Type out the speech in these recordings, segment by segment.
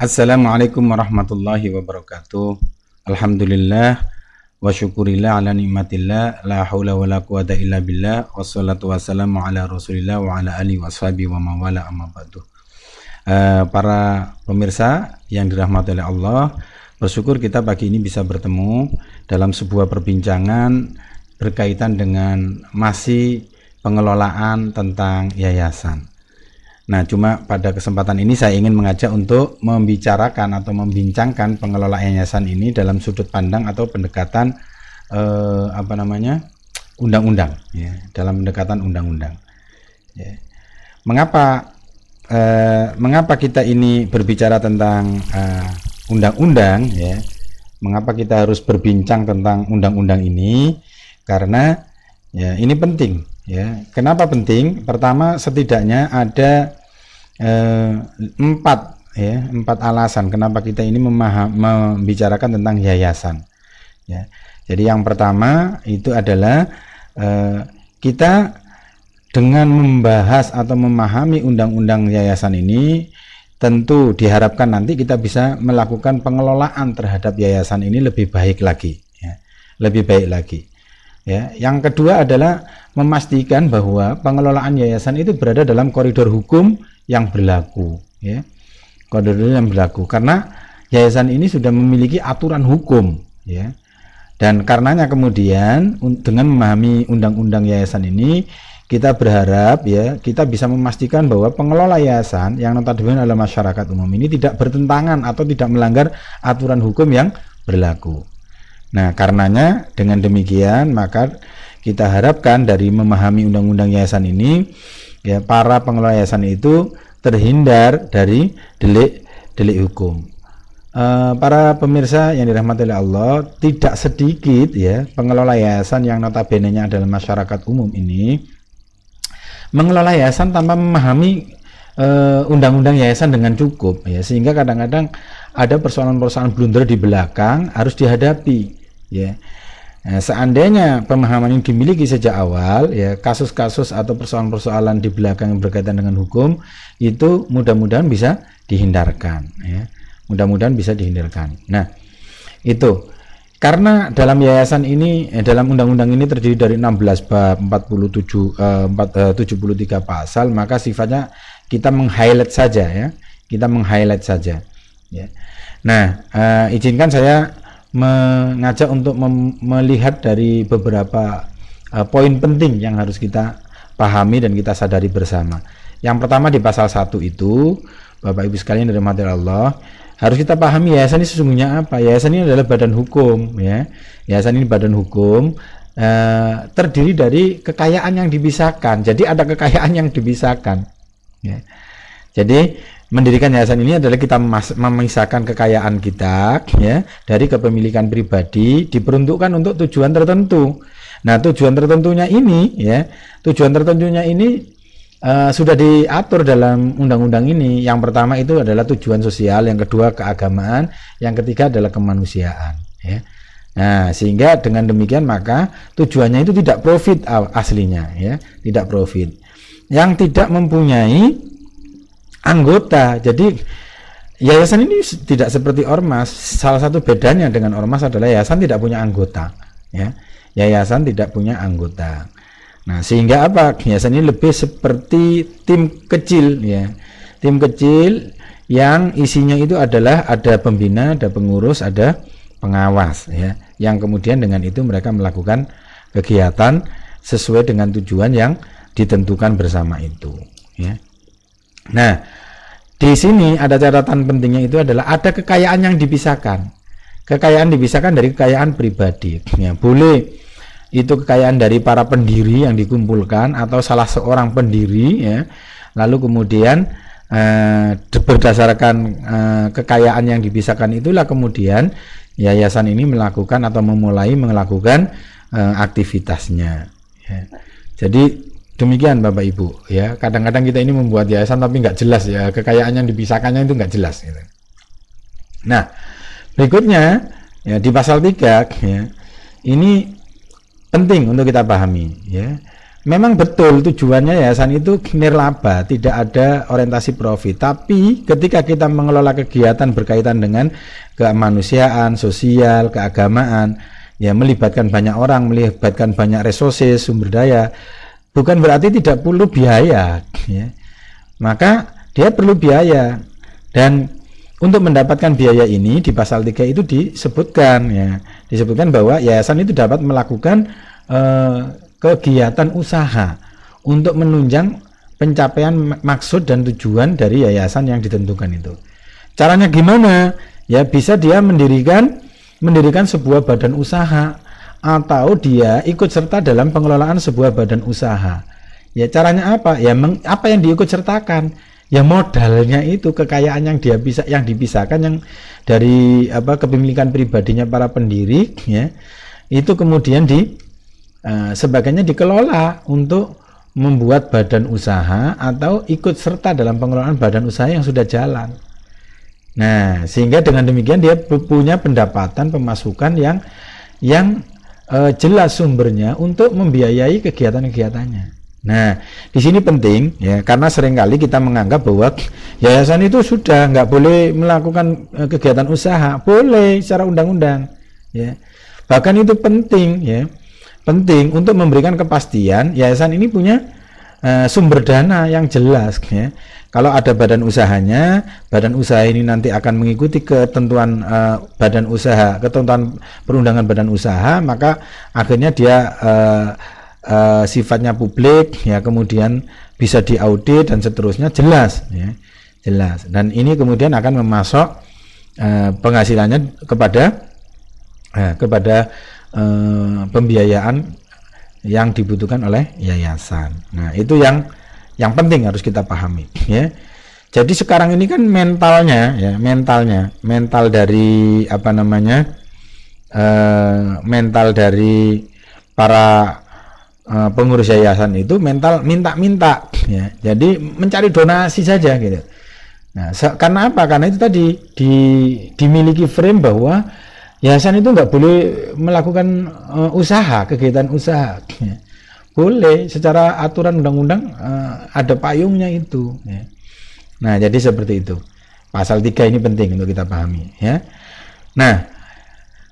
Assalamualaikum warahmatullahi wabarakatuh. Alhamdulillah wa syukurillah ala nikmatillah la haula wala quwata illa billah wassalatu wassalamu ala Rasulillah wa ala alihi washabi wa mawala amma ba'du. Uh, para pemirsa yang dirahmati oleh Allah, bersyukur kita pagi ini bisa bertemu dalam sebuah perbincangan berkaitan dengan masih pengelolaan tentang yayasan. Nah, cuma pada kesempatan ini saya ingin mengajak untuk membicarakan atau membincangkan pengelola yayasan ini dalam sudut pandang atau pendekatan eh, apa namanya undang-undang, ya, dalam pendekatan undang-undang. Ya. Mengapa eh, mengapa kita ini berbicara tentang eh, undang-undang? ya, mengapa kita harus berbincang tentang undang-undang ini? Karena ya ini penting. Ya, kenapa penting? Pertama, setidaknya ada eh, empat ya empat alasan kenapa kita ini memaham, membicarakan tentang yayasan ya jadi yang pertama itu adalah eh, kita dengan membahas atau memahami undang-undang yayasan ini tentu diharapkan nanti kita bisa melakukan pengelolaan terhadap yayasan ini lebih baik lagi ya. lebih baik lagi ya yang kedua adalah memastikan bahwa pengelolaan yayasan itu berada dalam koridor hukum yang berlaku ya kode koridor yang berlaku karena yayasan ini sudah memiliki aturan hukum ya dan karenanya kemudian dengan memahami undang-undang yayasan ini kita berharap ya kita bisa memastikan bahwa pengelola yayasan yang notabene adalah masyarakat umum ini tidak bertentangan atau tidak melanggar aturan hukum yang berlaku. Nah, karenanya dengan demikian maka kita harapkan dari memahami undang-undang yayasan ini ya para pengelola yayasan itu terhindar dari delik delik hukum. Uh, para pemirsa yang dirahmati oleh Allah, tidak sedikit ya pengelola yayasan yang notabene-nya adalah masyarakat umum ini mengelola yayasan tanpa memahami eh, undang-undang uh, yayasan dengan cukup ya sehingga kadang-kadang ada persoalan-persoalan blunder di belakang harus dihadapi ya Nah, seandainya pemahaman yang dimiliki sejak awal, ya kasus-kasus atau persoalan-persoalan di belakang yang berkaitan dengan hukum itu mudah-mudahan bisa dihindarkan. Ya. Mudah-mudahan bisa dihindarkan. Nah, itu karena dalam yayasan ini, eh, dalam undang-undang ini terdiri dari 16 bab 47 eh, 4, eh, 73 pasal, maka sifatnya kita meng-highlight saja ya, kita meng-highlight saja. Ya. Nah, eh, izinkan saya mengajak untuk melihat dari beberapa uh, poin penting yang harus kita pahami dan kita sadari bersama. Yang pertama di pasal 1 itu, Bapak Ibu sekalian dari mati Allah, harus kita pahami yayasan ini sesungguhnya apa. Yayasan ini adalah badan hukum ya. Yayasan ini badan hukum uh, terdiri dari kekayaan yang dipisahkan. Jadi ada kekayaan yang dipisahkan. Ya. Jadi mendirikan yayasan ini adalah kita memisahkan kekayaan kita ya dari kepemilikan pribadi diperuntukkan untuk tujuan tertentu. Nah, tujuan tertentunya ini ya, tujuan tertentunya ini uh, sudah diatur dalam undang-undang ini. Yang pertama itu adalah tujuan sosial, yang kedua keagamaan, yang ketiga adalah kemanusiaan ya. Nah, sehingga dengan demikian maka tujuannya itu tidak profit aslinya ya, tidak profit. Yang tidak mempunyai anggota. Jadi yayasan ini tidak seperti ormas. Salah satu bedanya dengan ormas adalah yayasan tidak punya anggota, ya. Yayasan tidak punya anggota. Nah, sehingga apa? Yayasan ini lebih seperti tim kecil, ya. Tim kecil yang isinya itu adalah ada pembina, ada pengurus, ada pengawas, ya. Yang kemudian dengan itu mereka melakukan kegiatan sesuai dengan tujuan yang ditentukan bersama itu, ya. Nah, di sini ada catatan pentingnya itu adalah ada kekayaan yang dipisahkan. Kekayaan dipisahkan dari kekayaan pribadi. Ya, boleh itu kekayaan dari para pendiri yang dikumpulkan atau salah seorang pendiri ya. Lalu kemudian eh, berdasarkan eh, kekayaan yang dipisahkan itulah kemudian yayasan ini melakukan atau memulai melakukan eh, aktivitasnya. Ya. Jadi demikian Bapak Ibu ya kadang-kadang kita ini membuat yayasan tapi nggak jelas ya kekayaan yang dipisahkannya itu nggak jelas gitu. nah berikutnya ya di pasal 3 ya ini penting untuk kita pahami ya memang betul tujuannya yayasan itu nirlaba tidak ada orientasi profit tapi ketika kita mengelola kegiatan berkaitan dengan kemanusiaan sosial keagamaan ya melibatkan banyak orang melibatkan banyak resources sumber daya bukan berarti tidak perlu biaya ya. maka dia perlu biaya dan untuk mendapatkan biaya ini di pasal 3 itu disebutkan ya disebutkan bahwa yayasan itu dapat melakukan eh, kegiatan usaha untuk menunjang pencapaian maksud dan tujuan dari yayasan yang ditentukan itu caranya gimana ya bisa dia mendirikan mendirikan sebuah badan usaha atau dia ikut serta dalam pengelolaan sebuah badan usaha. Ya caranya apa? Ya meng, apa yang diikut sertakan? Ya modalnya itu kekayaan yang dia bisa yang dipisahkan yang dari apa kepemilikan pribadinya para pendiri ya. Itu kemudian di uh, sebagainya dikelola untuk membuat badan usaha atau ikut serta dalam pengelolaan badan usaha yang sudah jalan. Nah, sehingga dengan demikian dia punya pendapatan pemasukan yang yang uh, jelas sumbernya untuk membiayai kegiatan-kegiatannya. Nah, di sini penting ya karena seringkali kita menganggap bahwa yayasan itu sudah nggak boleh melakukan eh, kegiatan usaha, boleh secara undang-undang ya. Bahkan itu penting ya. Penting untuk memberikan kepastian yayasan ini punya Eh, sumber dana yang jelas ya. Kalau ada badan usahanya, badan usaha ini nanti akan mengikuti ketentuan uh, badan usaha, ketentuan perundangan badan usaha, maka akhirnya dia uh, uh, sifatnya publik ya kemudian bisa diaudit dan seterusnya jelas ya. Jelas. Dan ini kemudian akan memasok uh, penghasilannya kepada uh, kepada uh, pembiayaan yang dibutuhkan oleh yayasan. Nah, itu yang yang penting harus kita pahami, ya. Jadi sekarang ini kan mentalnya ya, mentalnya, mental dari apa namanya? Uh, mental dari para uh, pengurus yayasan itu mental minta-minta ya. Jadi mencari donasi saja gitu. Nah, karena apa? Karena itu tadi di, dimiliki frame bahwa yayasan itu nggak boleh melakukan uh, usaha, kegiatan usaha. Boleh, secara aturan undang-undang uh, ada payungnya itu. Ya. Nah, jadi seperti itu. Pasal 3 ini penting untuk kita pahami. Ya. Nah,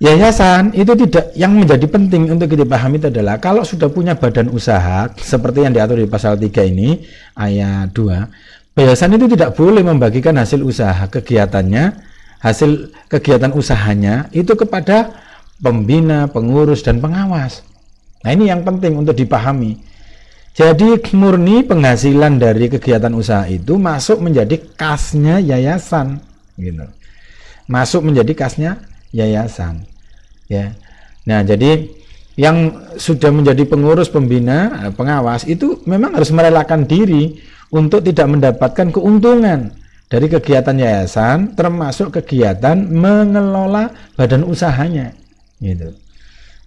yayasan itu tidak yang menjadi penting untuk kita pahami itu adalah kalau sudah punya badan usaha seperti yang diatur di pasal 3 ini ayat 2, yayasan itu tidak boleh membagikan hasil usaha kegiatannya hasil kegiatan usahanya itu kepada pembina, pengurus, dan pengawas. Nah ini yang penting untuk dipahami. Jadi murni penghasilan dari kegiatan usaha itu masuk menjadi kasnya yayasan, gitu. Masuk menjadi kasnya yayasan, ya. Nah jadi yang sudah menjadi pengurus, pembina, eh, pengawas itu memang harus merelakan diri untuk tidak mendapatkan keuntungan dari kegiatan yayasan termasuk kegiatan mengelola badan usahanya gitu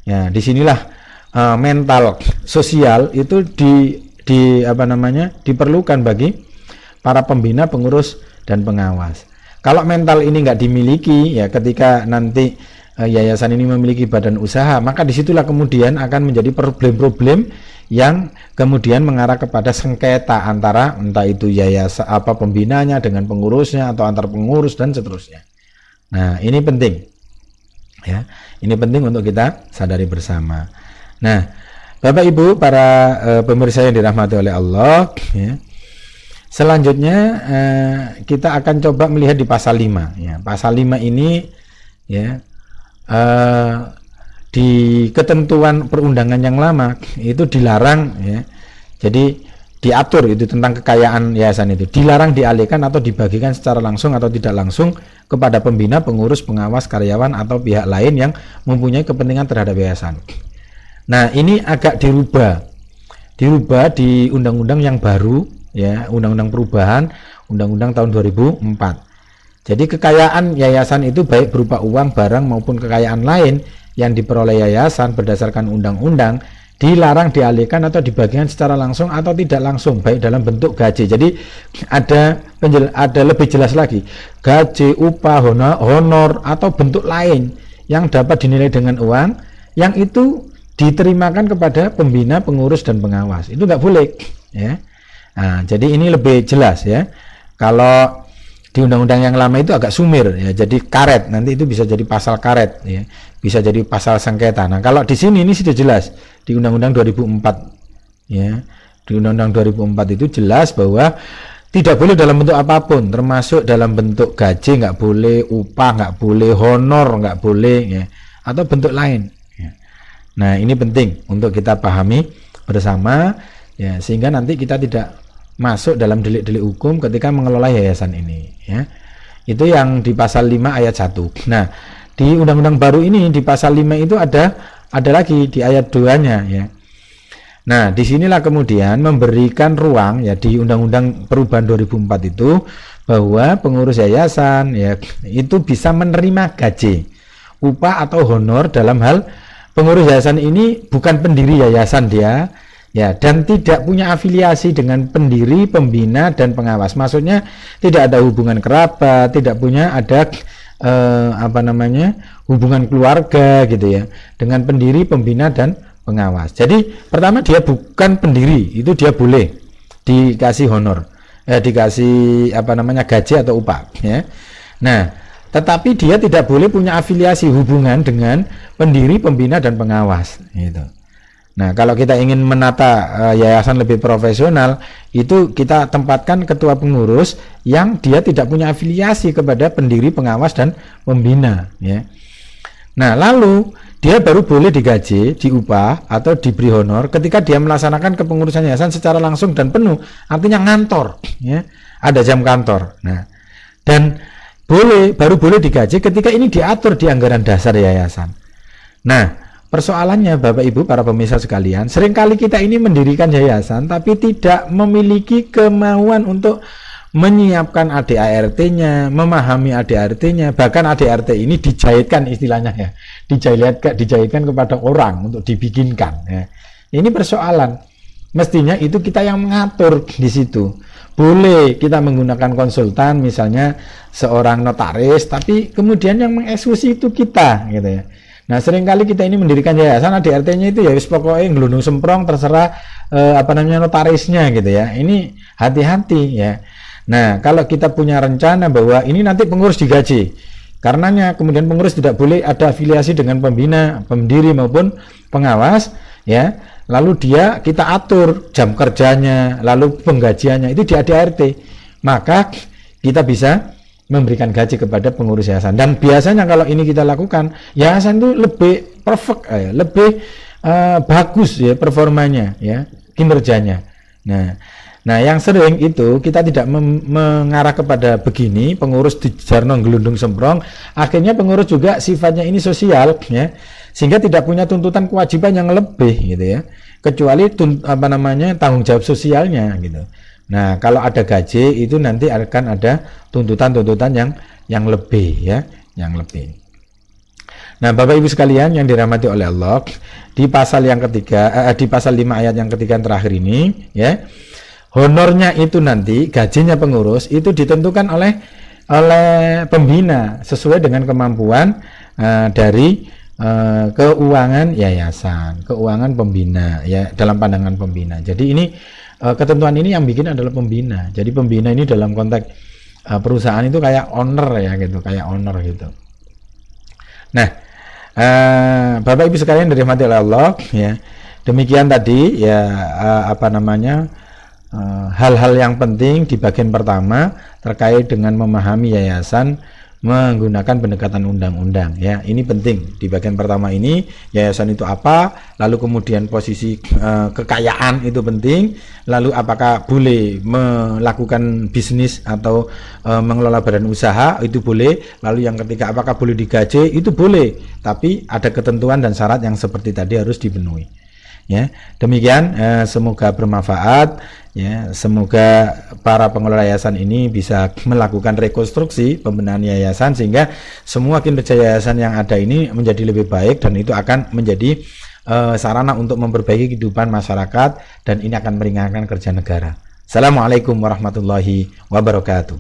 ya disinilah uh, mental sosial itu di di apa namanya diperlukan bagi para pembina pengurus dan pengawas kalau mental ini nggak dimiliki ya ketika nanti Eh, yayasan ini memiliki badan usaha, maka disitulah kemudian akan menjadi problem-problem yang kemudian mengarah kepada sengketa antara entah itu yayasan apa pembinanya dengan pengurusnya atau antar pengurus dan seterusnya. Nah, ini penting. Ya, ini penting untuk kita sadari bersama. Nah, Bapak Ibu para e, pemirsa yang dirahmati oleh Allah, ya. Selanjutnya e, kita akan coba melihat di pasal 5 ya. Pasal 5 ini ya uh, di ketentuan perundangan yang lama itu dilarang ya. Jadi diatur itu tentang kekayaan yayasan itu dilarang dialihkan atau dibagikan secara langsung atau tidak langsung kepada pembina, pengurus, pengawas, karyawan atau pihak lain yang mempunyai kepentingan terhadap yayasan. Nah, ini agak dirubah. Dirubah di undang-undang yang baru ya, undang-undang perubahan undang-undang tahun 2004. Jadi kekayaan yayasan itu baik berupa uang, barang maupun kekayaan lain yang diperoleh yayasan berdasarkan undang-undang dilarang dialihkan atau dibagikan secara langsung atau tidak langsung baik dalam bentuk gaji. Jadi ada ada lebih jelas lagi gaji, upah, honor, honor atau bentuk lain yang dapat dinilai dengan uang yang itu diterimakan kepada pembina, pengurus dan pengawas. Itu nggak boleh ya. Nah, jadi ini lebih jelas ya. Kalau di undang-undang yang lama itu agak sumir ya jadi karet nanti itu bisa jadi pasal karet ya bisa jadi pasal sengketa nah kalau di sini ini sudah jelas di undang-undang 2004 ya di undang-undang 2004 itu jelas bahwa tidak boleh dalam bentuk apapun termasuk dalam bentuk gaji nggak boleh upah nggak boleh honor nggak boleh ya atau bentuk lain ya. nah ini penting untuk kita pahami bersama ya sehingga nanti kita tidak masuk dalam delik-delik hukum ketika mengelola yayasan ini ya. Itu yang di pasal 5 ayat 1. Nah, di undang-undang baru ini di pasal 5 itu ada ada lagi di ayat 2-nya ya. Nah, disinilah kemudian memberikan ruang ya di Undang-Undang Perubahan 2004 itu bahwa pengurus yayasan ya itu bisa menerima gaji, upah atau honor dalam hal pengurus yayasan ini bukan pendiri yayasan dia, ya dan tidak punya afiliasi dengan pendiri, pembina dan pengawas. Maksudnya tidak ada hubungan kerabat, tidak punya ada eh, apa namanya hubungan keluarga gitu ya dengan pendiri, pembina dan pengawas. Jadi pertama dia bukan pendiri, itu dia boleh dikasih honor, eh, dikasih apa namanya gaji atau upah. Ya. Nah, tetapi dia tidak boleh punya afiliasi hubungan dengan pendiri, pembina dan pengawas. Gitu. Nah, kalau kita ingin menata uh, yayasan lebih profesional, itu kita tempatkan ketua pengurus yang dia tidak punya afiliasi kepada pendiri, pengawas dan pembina, ya. Nah, lalu dia baru boleh digaji, diupah atau diberi honor ketika dia melaksanakan kepengurusan yayasan secara langsung dan penuh, artinya ngantor, ya. Ada jam kantor. Nah, dan boleh baru boleh digaji ketika ini diatur di anggaran dasar yayasan. Nah, Persoalannya Bapak Ibu para pemirsa sekalian, seringkali kita ini mendirikan yayasan tapi tidak memiliki kemauan untuk menyiapkan ADART-nya, memahami ADART-nya, bahkan ADART ini dijahitkan istilahnya ya, dijahitkan, dijahitkan kepada orang untuk dibikinkan. Ya. Ini persoalan. Mestinya itu kita yang mengatur di situ. Boleh kita menggunakan konsultan misalnya seorang notaris, tapi kemudian yang mengeksekusi itu kita gitu ya Nah, seringkali kita ini mendirikan yayasan ADRT-nya nah, itu ya wis pokoknya ngelundung semprong terserah eh, apa namanya notarisnya gitu ya. Ini hati-hati ya. Nah, kalau kita punya rencana bahwa ini nanti pengurus digaji. Karenanya kemudian pengurus tidak boleh ada afiliasi dengan pembina, pendiri maupun pengawas ya. Lalu dia kita atur jam kerjanya, lalu penggajiannya itu di ADRT. Maka kita bisa memberikan gaji kepada pengurus yayasan. Dan biasanya kalau ini kita lakukan, yayasan itu lebih perfect, ya, lebih eh, bagus ya performanya, ya kinerjanya. Nah, nah yang sering itu kita tidak mengarah kepada begini, pengurus di Jarno gelundung semprong, akhirnya pengurus juga sifatnya ini sosial, ya, sehingga tidak punya tuntutan kewajiban yang lebih, gitu ya, kecuali apa namanya tanggung jawab sosialnya, gitu. Nah, kalau ada gaji itu nanti akan ada tuntutan-tuntutan yang yang lebih ya, yang lebih. Nah, Bapak Ibu sekalian yang dirahmati oleh Allah, di pasal yang ketiga eh, eh di pasal 5 ayat yang ketiga terakhir ini ya. Honornya itu nanti gajinya pengurus itu ditentukan oleh oleh pembina sesuai dengan kemampuan uh, dari uh, keuangan yayasan, keuangan pembina ya dalam pandangan pembina. Jadi ini Eh, ketentuan ini yang bikin adalah pembina. Jadi pembina ini dalam konteks uh, perusahaan itu kayak owner ya gitu, kayak owner gitu. Nah, uh, Bapak Ibu sekalian dari mati oleh Allah ya. Demikian tadi ya uh, apa namanya? hal-hal uh, yang penting di bagian pertama terkait dengan memahami yayasan menggunakan pendekatan undang-undang ya. Ini penting di bagian pertama ini yayasan itu apa, lalu kemudian posisi e, kekayaan itu penting, lalu apakah boleh melakukan bisnis atau e, mengelola badan usaha itu boleh, lalu yang ketiga apakah boleh digaji itu boleh, tapi ada ketentuan dan syarat yang seperti tadi harus dipenuhi ya demikian eh, semoga bermanfaat ya semoga para pengelola yayasan ini bisa melakukan rekonstruksi pembenahan yayasan sehingga semua kinerja yayasan yang ada ini menjadi lebih baik dan itu akan menjadi eh, sarana untuk memperbaiki kehidupan masyarakat dan ini akan meringankan kerja negara. Assalamualaikum warahmatullahi wabarakatuh.